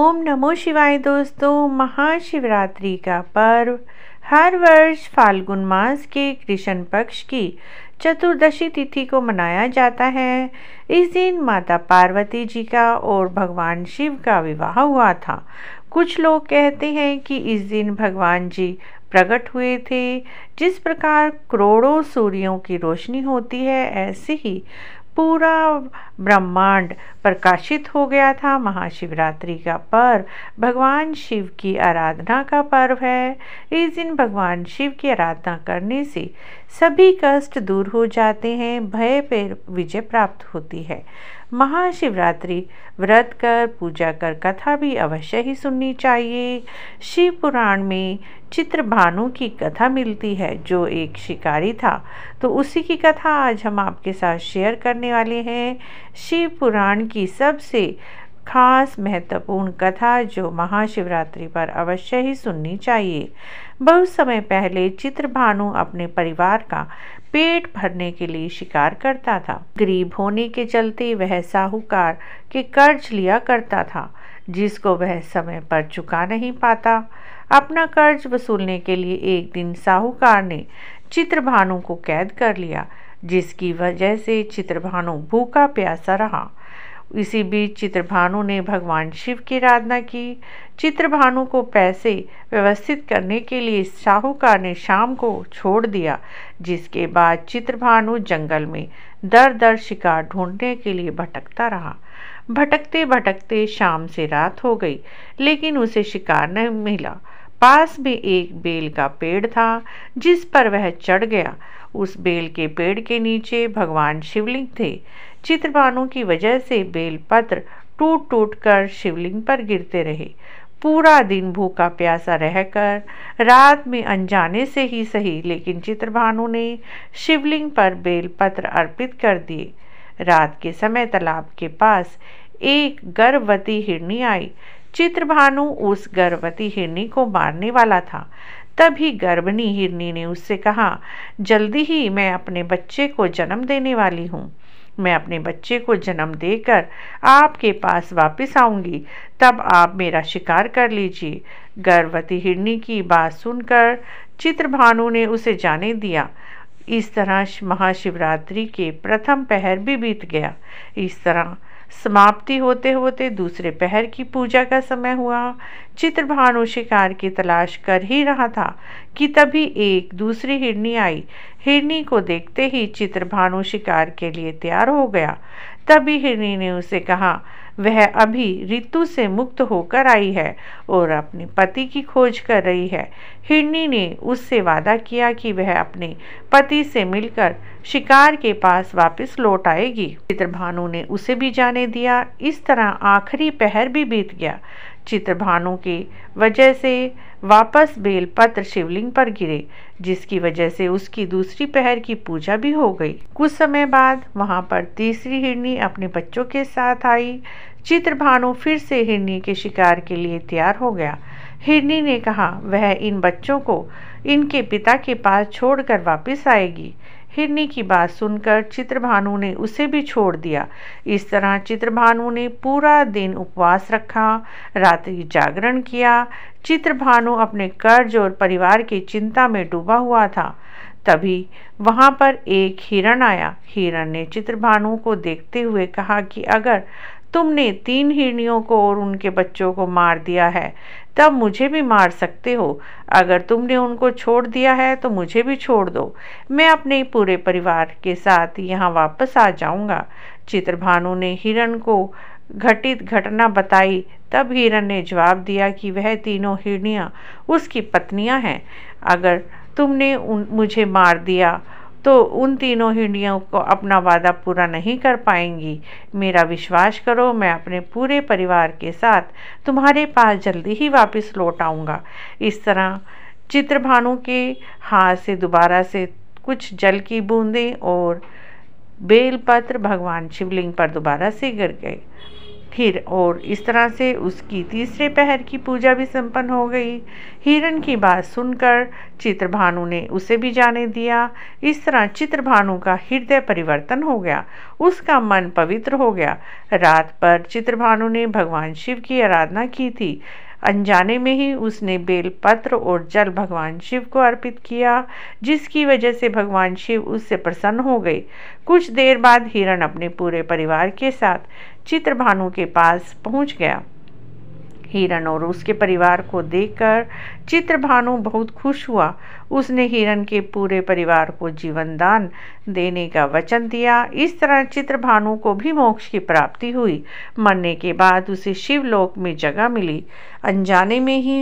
ओम नमो शिवाय दोस्तों महाशिवरात्रि का पर्व हर वर्ष फाल्गुन मास के कृष्ण पक्ष की चतुर्दशी तिथि को मनाया जाता है इस दिन माता पार्वती जी का और भगवान शिव का विवाह हुआ था कुछ लोग कहते हैं कि इस दिन भगवान जी प्रकट हुए थे जिस प्रकार करोड़ों सूर्यों की रोशनी होती है ऐसे ही पूरा ब्रह्मांड प्रकाशित हो गया था महाशिवरात्रि का पर्व भगवान शिव की आराधना का पर्व है इस दिन भगवान शिव की आराधना करने से सभी कष्ट दूर हो जाते हैं भय पर विजय प्राप्त होती है महाशिवरात्रि व्रत कर पूजा कर कथा भी अवश्य ही सुननी चाहिए शिव पुराण में चित्र भानु की कथा मिलती है है जो एक शिकारी था तो उसी की कथा आज हम आपके साथ शेयर करने वाले हैं शिव पुराण की सबसे खास महत्वपूर्ण कथा जो महाशिवरात्रि पर अवश्य ही सुननी चाहिए बहुत समय पहले चित्रभानु अपने परिवार का पेट भरने के लिए शिकार करता था गरीब होने के चलते वह साहूकार के कर्ज लिया करता था जिसको वह समय पर चुका नहीं पाता अपना कर्ज वसूलने के लिए एक दिन साहूकार ने चित्रभानु को कैद कर लिया जिसकी वजह से चित्रभानु भूखा प्यासा रहा इसी बीच चित्रभानु ने भगवान शिव की आराधना की चित्रभानु को पैसे व्यवस्थित करने के लिए साहूकार ने शाम को छोड़ दिया जिसके बाद चित्रभानु जंगल में दर दर शिकार ढूंढने के लिए भटकता रहा भटकते भटकते शाम से रात हो गई लेकिन उसे शिकार नहीं मिला पास में एक बेल का पेड़ था जिस पर वह चढ़ गया उस बेल के पेड़ के नीचे भगवान शिवलिंग थे चित्रबानों की वजह से बेलपत्र टूट टूट कर शिवलिंग पर गिरते रहे पूरा दिन भूखा प्यासा रहकर रात में अनजाने से ही सही लेकिन चित्रभानु ने शिवलिंग पर बेलपत्र अर्पित कर दिए रात के समय तालाब के पास एक गर्भवती हिरणी आई चित्रभानु उस गर्भवती हिरनी को मारने वाला था तभी गर्भनी हिरनी ने उससे कहा जल्दी ही मैं अपने बच्चे को जन्म देने वाली हूँ मैं अपने बच्चे को जन्म देकर आपके पास वापस आऊँगी तब आप मेरा शिकार कर लीजिए गर्भवती हिरनी की बात सुनकर चित्रभानु ने उसे जाने दिया इस तरह महाशिवरात्रि के प्रथम पहर भी बीत गया इस तरह समाप्ति होते होते दूसरे पहर की पूजा का समय हुआ चित्रभानु शिकार की तलाश कर ही रहा था कि तभी एक दूसरी हिरनी आई हिरनी को देखते ही चित्रभानु शिकार के लिए तैयार हो गया तभी हिरनी ने उसे कहा वह अभी ऋतु से मुक्त होकर आई है और अपने पति की खोज कर रही है हिरणी ने उससे वादा किया कि वह अपने पति से मिलकर शिकार के पास वापस लौट आएगी चित्रभानु ने उसे भी जाने दिया इस तरह आखिरी पहर भी बीत गया चित्रभानु के वजह से वापस बेलपत्र शिवलिंग पर गिरे जिसकी वजह से उसकी दूसरी पहर की पूजा भी हो गई कुछ समय बाद वहां पर तीसरी हिरनी अपने बच्चों के साथ आई चित्रभानु फिर से हिरनी के शिकार के लिए तैयार हो गया हिरनी ने कहा वह इन बच्चों को इनके पिता के पास छोड़कर वापस आएगी हिरनी की बात सुनकर चित्रभानु ने उसे भी छोड़ दिया इस तरह चित्रभानु ने पूरा दिन उपवास रखा रात्रि जागरण किया चित्रभानु अपने कर्ज और परिवार की चिंता में डूबा हुआ था तभी वहाँ पर एक हिरण आया हिरण ने चित्रभानु को देखते हुए कहा कि अगर तुमने तीन हिरणियों को और उनके बच्चों को मार दिया है तब मुझे भी मार सकते हो अगर तुमने उनको छोड़ दिया है तो मुझे भी छोड़ दो मैं अपने पूरे परिवार के साथ यहाँ वापस आ जाऊँगा चित्रभानु ने हिरण को घटित घटना बताई तब हिरण ने जवाब दिया कि वह तीनों हिरणियाँ उसकी पत्नियाँ हैं अगर तुमने उन मुझे मार दिया तो उन तीनों हिंडियों को अपना वादा पूरा नहीं कर पाएंगी मेरा विश्वास करो मैं अपने पूरे परिवार के साथ तुम्हारे पास जल्दी ही वापस लौट आऊँगा इस तरह चित्रभानु के हाथ से दोबारा से कुछ जल की बूंदें और बेलपत्र भगवान शिवलिंग पर दोबारा से गिर गए फिर और इस तरह से उसकी तीसरे पहर की पूजा भी संपन्न हो गई हिरण की बात सुनकर चित्रभानु ने उसे भी जाने दिया इस तरह चित्रभानु का हृदय परिवर्तन हो गया उसका मन पवित्र हो गया रात पर चित्रभानु ने भगवान शिव की आराधना की थी अनजाने में ही उसने बेलपत्र और जल भगवान शिव को अर्पित किया जिसकी वजह से भगवान शिव उससे प्रसन्न हो गए कुछ देर बाद हिरण अपने पूरे परिवार के साथ चित्रभानु के पास पहुंच गया हिरन और उसके परिवार को देखकर चित्रभानु बहुत खुश हुआ उसने हिरन के पूरे परिवार को जीवन दान देने का वचन दिया इस तरह चित्रभानु को भी मोक्ष की प्राप्ति हुई मरने के बाद उसे शिवलोक में जगह मिली अनजाने में ही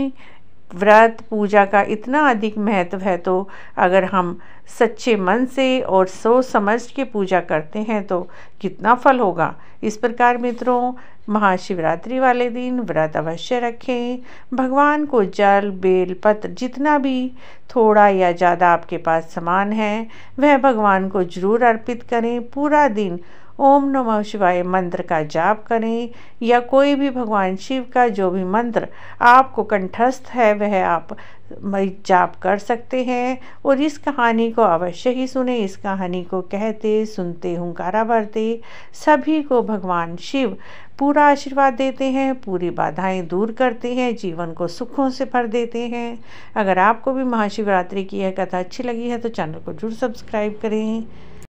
व्रत पूजा का इतना अधिक महत्व है तो अगर हम सच्चे मन से और सोच समझ के पूजा करते हैं तो कितना फल होगा इस प्रकार मित्रों महाशिवरात्रि वाले दिन व्रत अवश्य रखें भगवान को जल बेल पत्र जितना भी थोड़ा या ज़्यादा आपके पास समान है वह भगवान को जरूर अर्पित करें पूरा दिन ओम नमः शिवाय मंत्र का जाप करें या कोई भी भगवान शिव का जो भी मंत्र आपको कंठस्थ है वह आप जाप कर सकते हैं और इस कहानी को अवश्य ही सुने इस कहानी को कहते सुनते हुंकारा भरते सभी को भगवान शिव पूरा आशीर्वाद देते हैं पूरी बाधाएं दूर करते हैं जीवन को सुखों से भर देते हैं अगर आपको भी महाशिवरात्रि की यह कथा अच्छी लगी है तो चैनल को जरूर सब्सक्राइब करें